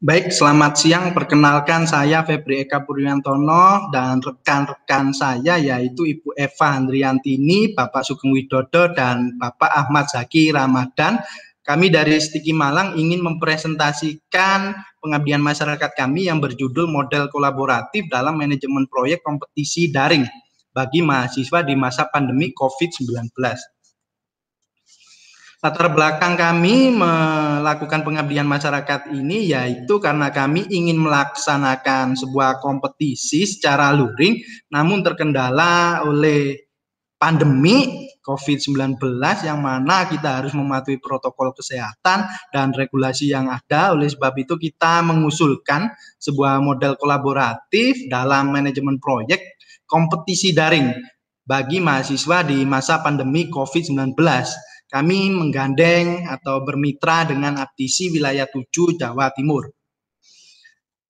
Baik, selamat siang. Perkenalkan saya Febri Eka Purwiantono dan rekan-rekan saya yaitu Ibu Eva Andriantini, Bapak Sugeng Widodo, dan Bapak Ahmad Zaki Ramadan. Kami dari Stiki Malang ingin mempresentasikan pengabdian masyarakat kami yang berjudul model kolaboratif dalam manajemen proyek kompetisi daring bagi mahasiswa di masa pandemi COVID-19. Latar belakang kami melakukan pengabdian masyarakat ini yaitu karena kami ingin melaksanakan sebuah kompetisi secara luring namun terkendala oleh pandemi COVID-19 yang mana kita harus mematuhi protokol kesehatan dan regulasi yang ada. Oleh sebab itu kita mengusulkan sebuah model kolaboratif dalam manajemen proyek kompetisi daring bagi mahasiswa di masa pandemi COVID-19 kami menggandeng atau bermitra dengan Aptisi Wilayah 7 Jawa Timur.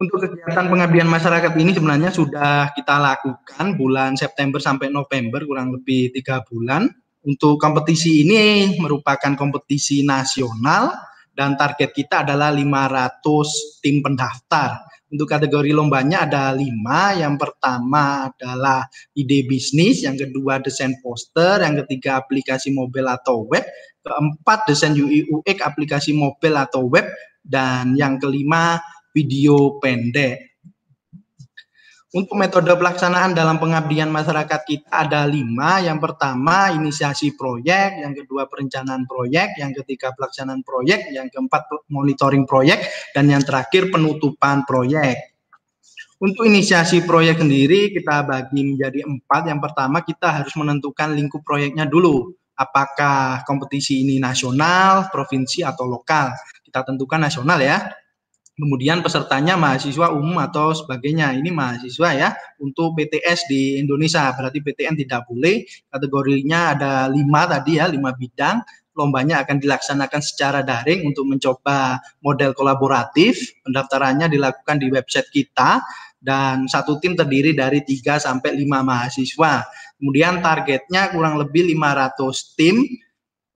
Untuk kegiatan pengabdian masyarakat ini sebenarnya sudah kita lakukan bulan September sampai November kurang lebih tiga bulan. Untuk kompetisi ini merupakan kompetisi nasional dan target kita adalah 500 tim pendaftar untuk kategori lombanya ada lima. Yang pertama adalah ide bisnis, yang kedua desain poster, yang ketiga aplikasi mobile atau web, keempat desain UI UX aplikasi mobile atau web, dan yang kelima video pendek. Untuk metode pelaksanaan dalam pengabdian masyarakat kita ada lima. Yang pertama inisiasi proyek, yang kedua perencanaan proyek, yang ketiga pelaksanaan proyek, yang keempat monitoring proyek, dan yang terakhir penutupan proyek. Untuk inisiasi proyek sendiri kita bagi menjadi empat. Yang pertama kita harus menentukan lingkup proyeknya dulu. Apakah kompetisi ini nasional, provinsi, atau lokal? Kita tentukan nasional ya. Kemudian pesertanya mahasiswa umum atau sebagainya. Ini mahasiswa ya untuk PTS di Indonesia. Berarti PTN tidak boleh. Kategorinya ada lima tadi ya, lima bidang lombanya akan dilaksanakan secara daring untuk mencoba model kolaboratif. Pendaftarannya dilakukan di website kita dan satu tim terdiri dari 3 sampai 5 mahasiswa. Kemudian targetnya kurang lebih 500 tim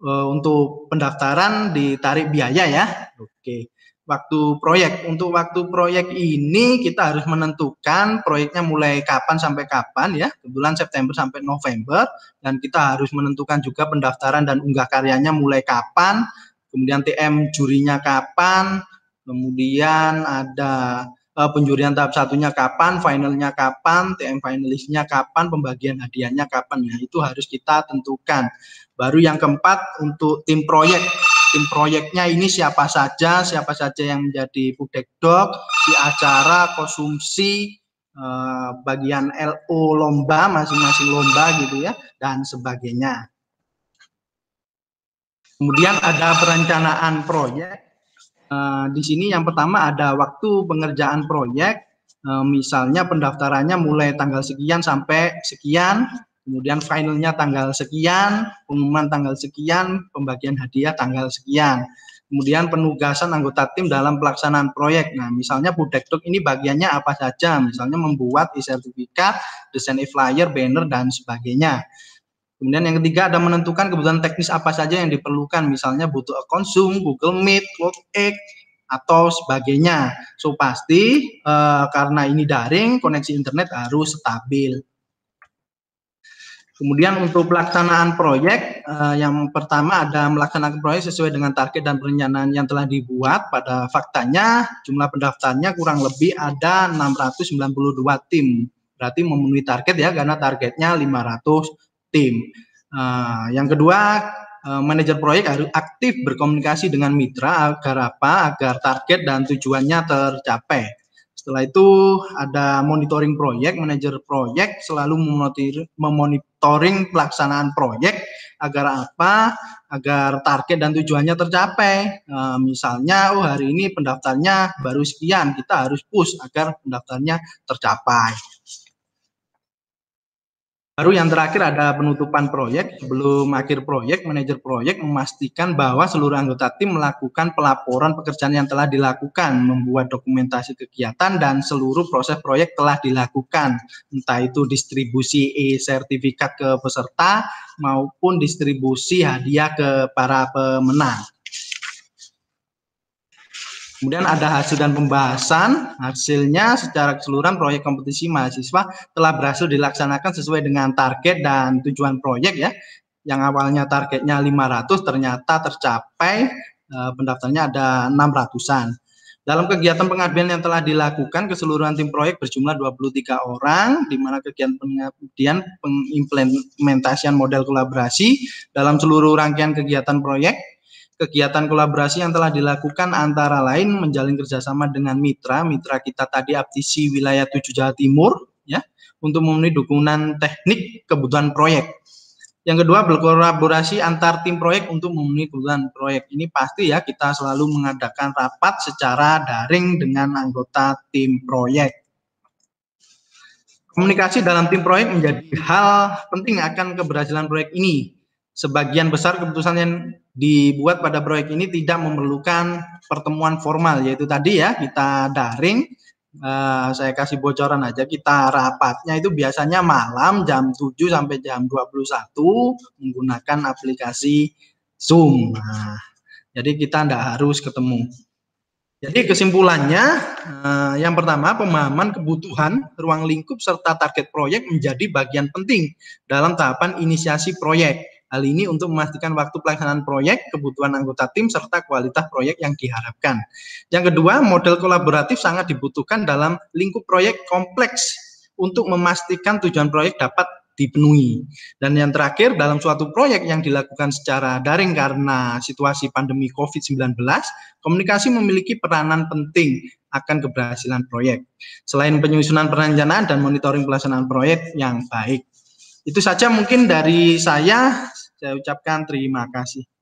e, untuk pendaftaran ditarik biaya ya. Oke waktu proyek. Untuk waktu proyek ini kita harus menentukan proyeknya mulai kapan sampai kapan ya, bulan September sampai November dan kita harus menentukan juga pendaftaran dan unggah karyanya mulai kapan, kemudian TM jurinya kapan, kemudian ada uh, penjurian tahap satunya kapan, finalnya kapan, TM finalisnya kapan, pembagian hadiahnya kapan. Nah, itu harus kita tentukan. Baru yang keempat untuk tim proyek tim proyeknya ini siapa saja, siapa saja yang menjadi budekdok, di acara, konsumsi, eh, bagian LO lomba, masing-masing lomba gitu ya, dan sebagainya. Kemudian ada perencanaan proyek. Eh, di sini yang pertama ada waktu pengerjaan proyek, eh, misalnya pendaftarannya mulai tanggal sekian sampai sekian, kemudian finalnya tanggal sekian, pengumuman tanggal sekian, pembagian hadiah tanggal sekian. Kemudian penugasan anggota tim dalam pelaksanaan proyek. Nah, misalnya Budektuk ini bagiannya apa saja? Misalnya membuat e-sertifikat, desain e-flyer, banner, dan sebagainya. Kemudian yang ketiga ada menentukan kebutuhan teknis apa saja yang diperlukan. Misalnya butuh account Zoom, Google Meet, Egg, atau sebagainya. So pasti eh, karena ini daring, koneksi internet harus stabil. Kemudian untuk pelaksanaan proyek, eh, yang pertama ada melaksanakan proyek sesuai dengan target dan perencanaan yang telah dibuat. Pada faktanya, jumlah pendaftarnya kurang lebih ada 692 tim. Berarti memenuhi target ya, karena targetnya 500 tim. Eh, yang kedua, eh, manajer proyek harus aktif berkomunikasi dengan mitra agar apa? Agar target dan tujuannya tercapai. Setelah itu ada monitoring proyek, manajer proyek selalu memonitoring pelaksanaan proyek agar apa? Agar target dan tujuannya tercapai. E, misalnya, oh hari ini pendaftarnya baru sekian, kita harus push agar pendaftarnya tercapai. Baru yang terakhir ada penutupan proyek. Sebelum akhir proyek, manajer proyek memastikan bahwa seluruh anggota tim melakukan pelaporan pekerjaan yang telah dilakukan, membuat dokumentasi kegiatan, dan seluruh proses proyek telah dilakukan. Entah itu distribusi e-sertifikat ke peserta maupun distribusi hadiah ke para pemenang. Kemudian ada hasil dan pembahasan. Hasilnya secara keseluruhan proyek kompetisi mahasiswa telah berhasil dilaksanakan sesuai dengan target dan tujuan proyek ya. Yang awalnya targetnya 500 ternyata tercapai e, pendaftarnya ada 600-an. Dalam kegiatan pengabdian yang telah dilakukan, keseluruhan tim proyek berjumlah 23 orang, di mana kegiatan pengabdian pengimplementasian model kolaborasi dalam seluruh rangkaian kegiatan proyek Kegiatan kolaborasi yang telah dilakukan antara lain menjalin kerjasama dengan mitra, mitra kita tadi Aptisi Wilayah 7 Jawa Timur, ya, untuk memenuhi dukungan teknik kebutuhan proyek. Yang kedua, berkolaborasi antar tim proyek untuk memenuhi kebutuhan proyek. Ini pasti ya, kita selalu mengadakan rapat secara daring dengan anggota tim proyek. Komunikasi dalam tim proyek menjadi hal penting akan keberhasilan proyek ini. Sebagian besar keputusan yang dibuat pada proyek ini tidak memerlukan pertemuan formal yaitu tadi ya kita daring uh, saya kasih bocoran aja kita rapatnya itu biasanya malam jam 7 sampai jam 21 menggunakan aplikasi Zoom. Nah, jadi kita tidak harus ketemu. Jadi kesimpulannya uh, yang pertama pemahaman kebutuhan, ruang lingkup serta target proyek menjadi bagian penting dalam tahapan inisiasi proyek Hal ini untuk memastikan waktu pelaksanaan proyek, kebutuhan anggota tim, serta kualitas proyek yang diharapkan. Yang kedua, model kolaboratif sangat dibutuhkan dalam lingkup proyek kompleks untuk memastikan tujuan proyek dapat dipenuhi. Dan yang terakhir, dalam suatu proyek yang dilakukan secara daring karena situasi pandemi COVID-19, komunikasi memiliki peranan penting akan keberhasilan proyek. Selain penyusunan perencanaan dan monitoring pelaksanaan proyek yang baik. Itu saja mungkin dari saya. Saya ucapkan terima kasih.